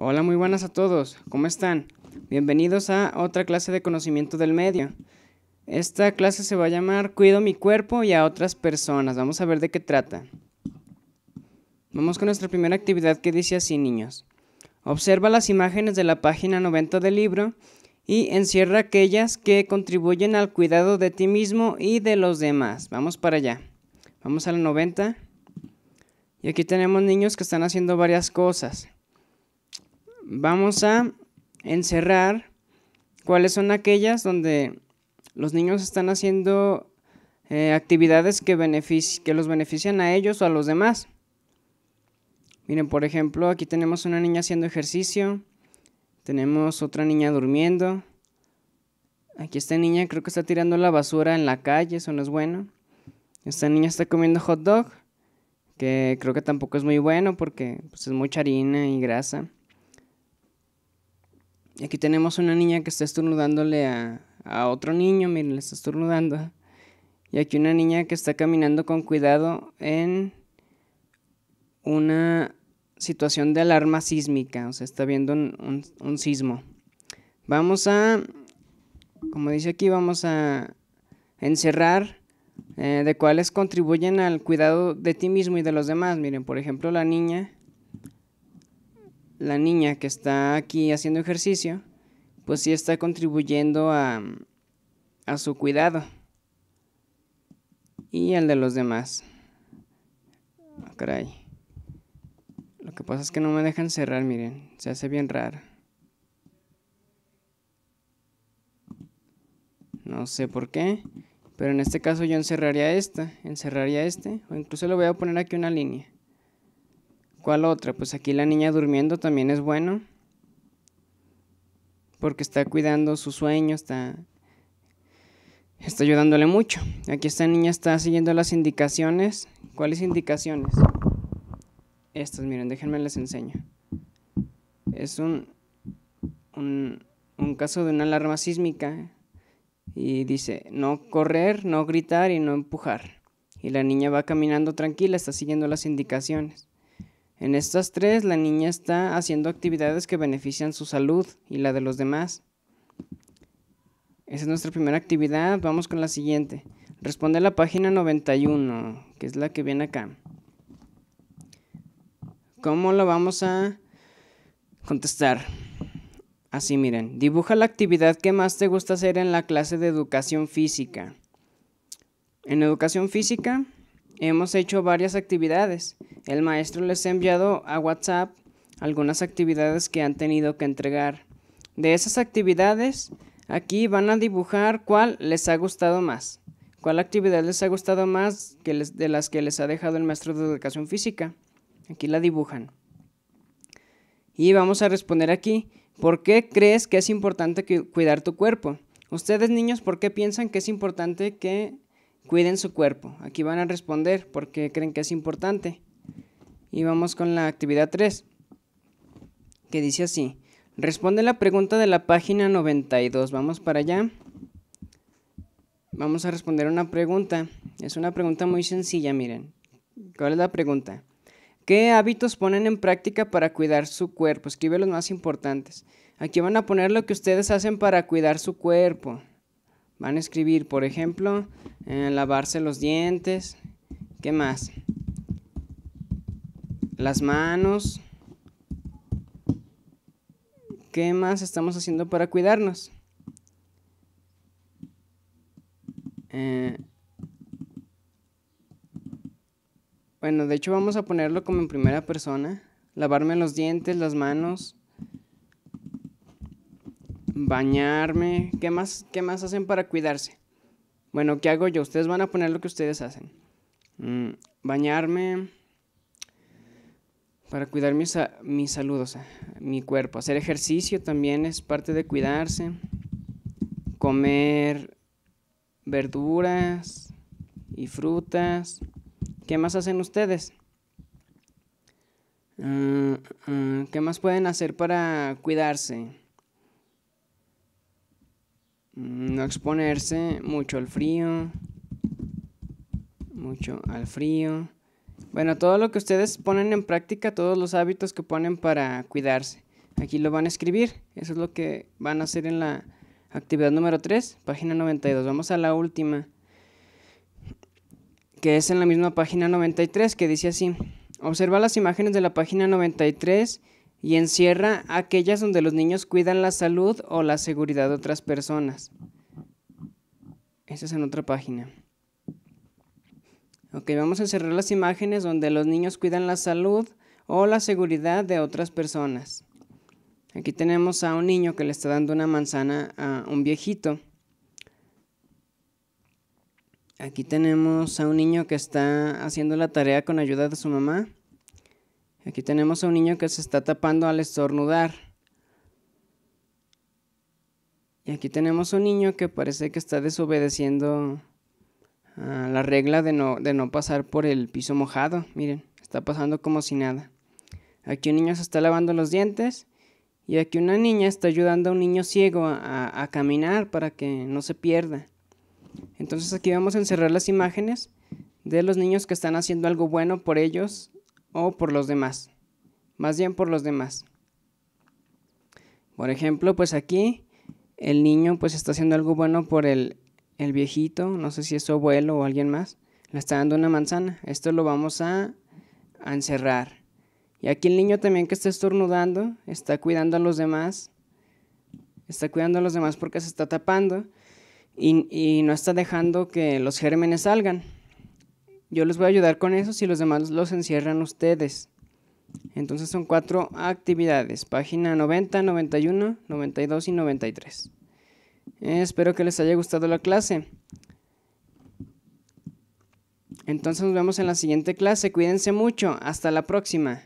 Hola, muy buenas a todos. ¿Cómo están? Bienvenidos a otra clase de conocimiento del medio. Esta clase se va a llamar Cuido mi cuerpo y a otras personas. Vamos a ver de qué trata. Vamos con nuestra primera actividad que dice así, niños. Observa las imágenes de la página 90 del libro y encierra aquellas que contribuyen al cuidado de ti mismo y de los demás. Vamos para allá. Vamos a la 90. Y aquí tenemos niños que están haciendo varias cosas vamos a encerrar cuáles son aquellas donde los niños están haciendo eh, actividades que, que los benefician a ellos o a los demás. Miren, por ejemplo, aquí tenemos una niña haciendo ejercicio, tenemos otra niña durmiendo, aquí esta niña creo que está tirando la basura en la calle, eso no es bueno. Esta niña está comiendo hot dog, que creo que tampoco es muy bueno porque pues, es mucha harina y grasa. Y aquí tenemos una niña que está estornudándole a, otro niño, miren, le está estornudando. Y aquí una niña que está caminando con cuidado en una situación de alarma sísmica, o sea, está viendo un, sismo. Vamos a, como dice aquí, vamos a encerrar eh, de cuáles contribuyen al cuidado de ti mismo y de los demás. Miren, por ejemplo, la niña la niña que está aquí haciendo ejercicio, pues sí está contribuyendo a, su cuidado y al de los demás. Ah, Lo que pasa es que no me dejan cerrar, miren, se hace bien raro. No sé por qué, pero en este caso yo encerraría esta, encerraría este, o incluso le voy a poner aquí una línea. ¿Cuál otra? Pues aquí la niña durmiendo también es bueno. Porque está cuidando su sueño, está, está ayudándole mucho. Aquí esta niña está siguiendo las indicaciones. ¿Cuáles indicaciones? Estas, miren, déjenme les enseño. Es un, un, un caso de una alarma sísmica y dice no correr, no gritar y no empujar. Y la niña va caminando tranquila, está siguiendo las indicaciones. En estas tres, la niña está haciendo actividades que benefician su salud y la de los demás. Esa es nuestra primera actividad, vamos con la siguiente. Responde a la página 91, que es la que viene acá. ¿Cómo lo vamos a contestar? Así miren, dibuja la actividad que más te gusta hacer en la clase de educación física. En educación física hemos hecho varias actividades. El maestro les ha enviado a WhatsApp algunas actividades que han tenido que entregar. De esas actividades, aquí van a dibujar cuál les ha gustado más. ¿Cuál actividad les ha gustado más que de las que les ha dejado el maestro de educación física? Aquí la dibujan. Y vamos a responder aquí. ¿Por qué crees que es importante cuidar tu cuerpo? Ustedes niños, ¿por qué piensan que es importante que cuiden su cuerpo. Aquí van a responder porque creen que es importante. Y vamos con la actividad 3, que dice así. Responde la pregunta de la página 92. Vamos para allá. Vamos a responder una pregunta. Es una pregunta muy sencilla, miren. ¿Cuál es la pregunta? ¿Qué hábitos ponen en práctica para cuidar su cuerpo? Escribe los más importantes. Aquí van a poner lo que ustedes hacen para cuidar su cuerpo. Van a escribir, por ejemplo, eh, lavarse los dientes. ¿Qué más? Las manos. ¿Qué más estamos haciendo para cuidarnos? Eh, bueno, de hecho vamos a ponerlo como en primera persona. Lavarme los dientes, las manos, bañarme. ¿Qué más, ¿Qué más hacen para cuidarse? Bueno, ¿qué hago yo? Ustedes van a poner lo que ustedes hacen. Mm, bañarme. Para cuidar mi, salud, o sea, mi cuerpo. Hacer ejercicio también es parte de cuidarse. Comer verduras y frutas. ¿Qué más hacen ustedes? Ah, ah, ¿Qué más pueden hacer para cuidarse? Mm, no exponerse mucho al frío, mucho al frío. Bueno, todo lo que ustedes ponen en práctica, todos los hábitos que ponen para cuidarse. Aquí lo van a escribir, eso es lo que van a hacer en la actividad número 3, página 92. Vamos a la última, que es en la misma página 93, que dice así. Observa las imágenes de la página 93 y encierra aquellas donde los niños cuidan la salud o la seguridad de otras personas. Esa es en otra página. Ok, vamos a encerrar las imágenes donde los niños cuidan la salud o la seguridad de otras personas. Aquí tenemos a un niño que le está dando una manzana a un viejito. Aquí tenemos a un niño que está haciendo la tarea con ayuda de su mamá. Aquí tenemos a un niño que se está tapando al estornudar. Y aquí tenemos a un niño que parece que está desobedeciendo a ah, la regla de no, pasar por el piso mojado. Miren, está pasando como si nada. Aquí un niño se está lavando los dientes y aquí una niña está ayudando a un niño ciego a, caminar para que no se pierda. Entonces aquí vamos a encerrar las imágenes de los niños que están haciendo algo bueno por ellos o por los demás. Más bien por los demás. Por ejemplo, pues aquí el niño pues está haciendo algo bueno por el, el viejito, no sé si es su abuelo o alguien más. Le está dando una manzana. Esto lo vamos a, encerrar. Y aquí el niño también que está estornudando, está cuidando a los demás. Está cuidando a los demás porque se está tapando y no está dejando que los gérmenes salgan. Yo les voy a ayudar con eso si los demás los encierran ustedes. Entonces son cuatro actividades, página 90, 91, 92 y 93. Eh, espero que les haya gustado la clase. Entonces nos vemos en la siguiente clase. Cuídense mucho. Hasta la próxima.